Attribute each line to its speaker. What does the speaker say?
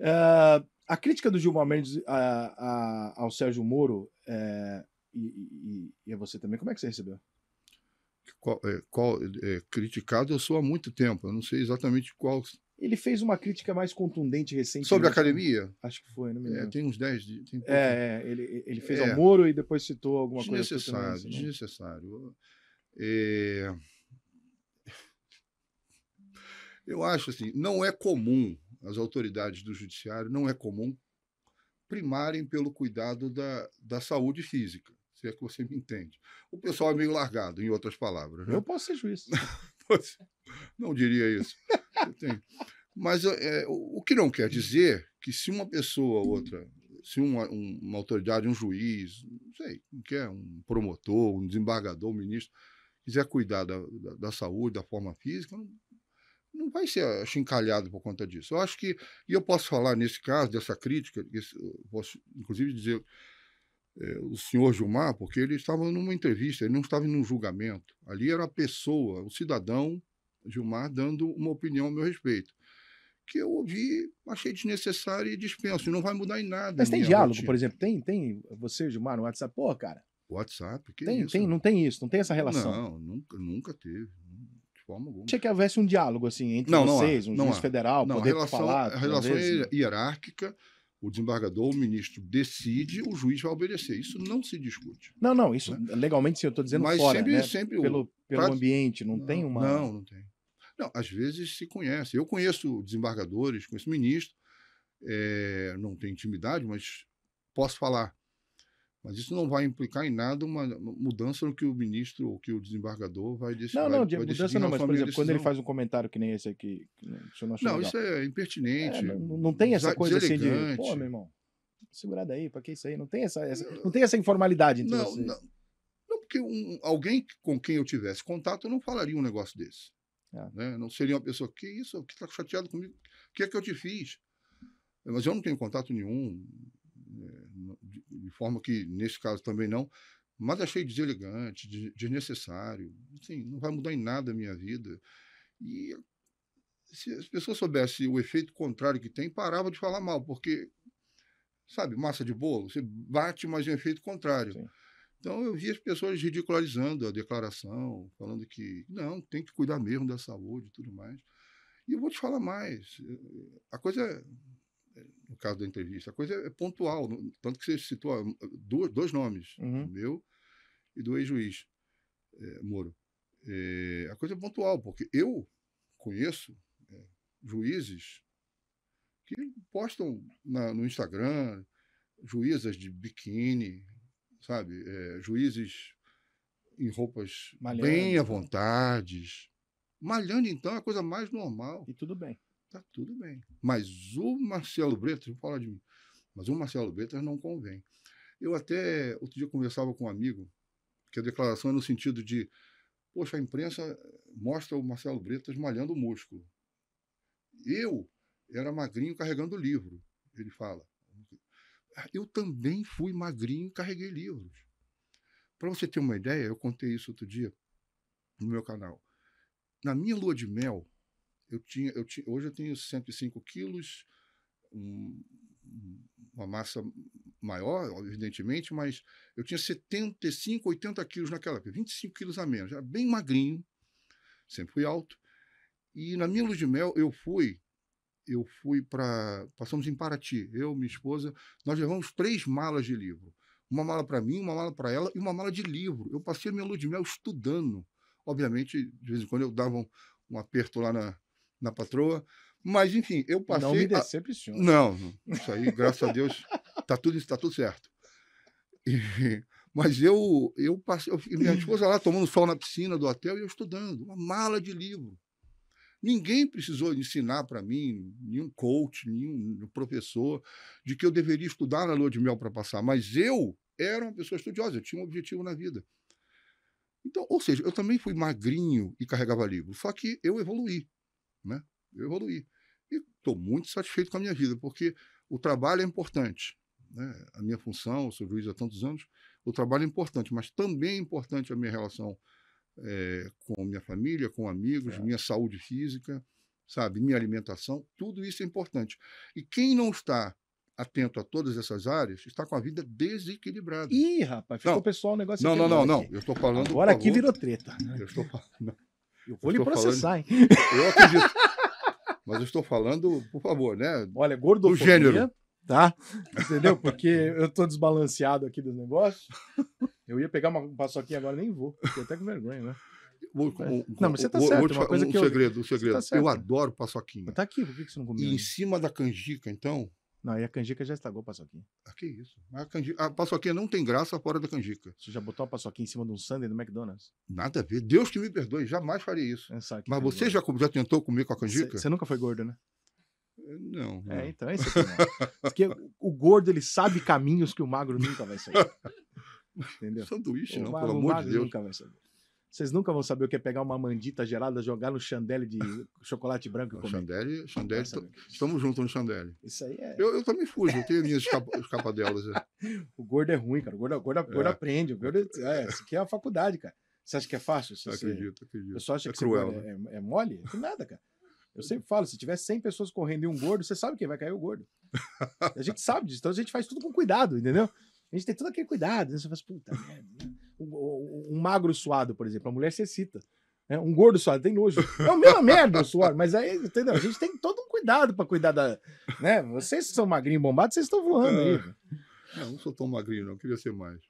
Speaker 1: Uh, a crítica do Gilmar Mendes a, a, ao Sérgio Moro é, e, e, e, a você também, como é que você recebeu?
Speaker 2: Qual, é, qual é, criticado eu sou há muito tempo, eu não sei exatamente qual.
Speaker 1: Ele fez uma crítica mais contundente recente. Sobre a academia? Né? Acho que foi, não me é, lembro. tem uns 10. Tem
Speaker 2: é, é, ele, ele fez é. ao Moro
Speaker 1: e depois citou alguma desnecessário, coisa. Né?
Speaker 2: Desnecessário, desnecessário. É... Eu acho assim, não é comum as autoridades do judiciário, não é comum, primarem pelo cuidado da, da saúde física, se é que você me entende. O pessoal é meio largado, em outras palavras. Né? Eu posso ser juiz. não diria isso. Mas é, o que não quer dizer que se uma pessoa ou outra, se uma, uma autoridade, um juiz, não sei, quer, um promotor, um desembargador, um ministro, quiser cuidar da, da, da saúde, da forma física, não, não vai ser eh, achincalhado por conta disso. Eu acho que, e eu posso falar nesse caso, dessa crítica, posso inclusive dizer é, o senhor Gilmar, porque ele estava numa entrevista, ele não estava em um julgamento. Ali era a pessoa, o cidadão Gilmar, dando uma opinião a meu respeito. Que eu ouvi, achei desnecessário e dispenso, não vai mudar em nada. Mas tem diálogo, rotina. por
Speaker 1: exemplo? Tem, tem você, Gilmar, no WhatsApp? Pô, cara, WhatsApp? Que tem, isso? Tem, não tem isso, não tem essa relação. Não,
Speaker 2: nunca, nunca teve forma alguma. Tinha que
Speaker 1: houvesse um diálogo assim entre não, é. vocês, não há, um não juiz há. É. federal, não, poder a relação, falar. A relação é
Speaker 2: hierárquica. O desembargador, o ministro decide,
Speaker 1: o juiz vai obedecer. Isso não se discute. Não, não, isso né? legalmente sim, eu estou dizendo Mas fora, sempre, né? sempre pelo, pelo ambiente, não, não tem uma. Não, não
Speaker 2: tem. Não, às vezes se conhece. Eu conheço desembargadores, conheço ministro, é, não tenho intimidade, mas posso falar. Mas isso não vai implicar em nada uma mudança no que o ministro ou que o desembargador
Speaker 1: vai decidir. Não, não, vai mudança não, mas, por exemplo, quando ele faz um comentário que nem esse aqui. não, não isso é impertinente. É, não, não, tem essa coisa assim de. Pô, meu irmão, segurada aí, para que isso aí? Não tem essa, essa, não tem essa
Speaker 2: informalidade entre não, vocês. Não, não porque um, alguém com quem eu tivesse contato eu não falaria um negócio desse. É. Né? Não seria uma pessoa, que isso, que está chateado comigo, o que é que eu te fiz? Mas eu não tenho contato nenhum, né, de forma que, nesse caso, também não, mas achei deselegante, desnecessário. Assim, não vai mudar em nada a minha vida. E se as pessoas soubessem o efeito contrário que tem, parava de falar mal, porque, sabe, massa de bolo, você bate, mas em é efeito contrário. Sim. Então eu vi as pessoas ridicularizando a declaração, falando que não, tem que cuidar mesmo da saúde e tudo mais. E eu vou te falar mais. Eh, a coisa é no caso da entrevista. A coisa é pontual, tanto que você citou ah, dois, dois nomes, uhum. meu e do ex-juiz é, Moro. É, a coisa é pontual, porque eu conheço é, juízes que postam na, no Instagram juízas de biquíni, sabe? juízes em roupas malhando, bem à vontade. Malhando, então, é a coisa mais normal. E tudo bem. Tá tudo bem. Mas o Marcelo Bretas, fala de mim, mas o Marcelo Bretas não convém. Eu até outro dia conversava com um amigo, que a declaração é no sentido de: poxa, a imprensa mostra o Marcelo Bretas malhando o músculo. Eu era magrinho carregando livro, ele fala. Eu também fui magrinho e carreguei livros. Para você ter uma ideia, eu contei isso outro dia no meu canal. Na minha lua de mel, eu tinha, eu tinha, hoje eu tenho 105 quilos, um, uma massa maior, evidentemente, mas eu tinha 75, 80 quilos naquela época, 25 quilos a menos, era bem magrinho, sempre fui alto. E na minha luz de mel, eu fui, eu fui para. Passamos em Paraty, eu, minha esposa, nós levamos três malas de livro. Uma mala para mim, uma mala para ela e uma mala de livro. Eu passei a minha luz de mel estudando. Obviamente, de vez em quando eu dava um, um aperto lá na, na patroa. Mas, enfim, eu passei. Não me decepciona. A... Não, isso aí, graças a Deus, tá tudo, tá tudo certo. E... Mas eu, eu passei. Eu, minha esposa lá tomando sol na piscina do hotel e eu estudando, uma mala de livro. Ninguém precisou ensinar para mim, nenhum coach, nenhum professor, de que eu deveria estudar na lua de mel para passar. Mas eu era uma pessoa estudiosa, eu tinha um objetivo na vida. Então, ou seja, eu também fui magrinho e carregava livro, só que eu evoluí né? Eu evoluí. E estou muito satisfeito com a minha vida, porque o trabalho é importante. Né? A minha função, eu sou juiz há tantos anos, o trabalho é importante, mas também é importante a minha relação é, com minha família, com amigos, é. minha saúde física, sabe, minha alimentação, tudo isso é importante. E quem não está atento a todas essas áreas, está com a vida
Speaker 1: desequilibrada. Ih, rapaz, ficou não. pessoal o negócio. Não, é não, não, não. Eu estou falando. Agora aqui virou
Speaker 2: treta. Né? Eu estou falando. Eu vou eu lhe processar,
Speaker 1: falando... hein? Eu acredito.
Speaker 2: Mas eu estou falando,
Speaker 1: por favor, né? Olha, gordofobia. Do gênero. Tá? Entendeu? Porque eu estou desbalanceado aqui dos negócios. Eu ia pegar uma paçoquinha agora, nem vou. Fiquei até com vergonha, né? O, o, não, mas você está certo. É uma coisa um que tá segredo, eu, um segredo. Tá eu adoro paçoquinha. Tá aqui, por que você não comeu? E em cima da canjica, então, não, e a canjica já estragou a paçoquinha.
Speaker 2: Ah, que isso. A, canjica, a paçoquinha não tem graça fora da canjica. Você já botou a paçoquinha em cima de um sundae do McDonald's? Nada a ver. Deus que me perdoe, jamais faria isso. É, Mas você já, já, tentou comer com a canjica? Você nunca foi gordo, né?
Speaker 1: Não. Eh, não. É, então é isso aqui, né? Porque é o gordo, ele sabe caminhos que o magro nunca vai sair. Entendeu? Sanduíche o não, magro, pelo amor de Deus. nunca vai sair. Vocês nunca vão saber o que é pegar uma mandita gelada, jogar no chandelle de chocolate branco e comer. Chandelle, chandelle estamos juntos no chandelle. Isso aí é. Eu, eu também fujo, eu tenho minhas escapa, escapadelas. É. O gordo é ruim, cara. O gordo, o gordo, é. aprende. O gordo, é, é, isso aqui é a faculdade, cara. Você acha que é fácil? Você, acredito, acredito. é que cruel, né? é, é mole? É nada, cara. Eu sempre falo, se tiver 100 pessoas correndo e um gordo, você sabe quem vai cair o gordo. A gente sabe disso, então a gente faz tudo com cuidado, entendeu? A gente tem todo aquele cuidado, né? Você faz, assim, puta merda, né? um, magro suado, por exemplo. A mulher se excita. Né? um gordo suado tem nojo. É a merda o suor, mas aí, entendeu? A gente tem todo um cuidado para cuidar da. Né? Vocês são magrinho bombado, vocês estão voando aí. É. Né? É, não sou tão
Speaker 2: magrinho, não. Queria ser mais.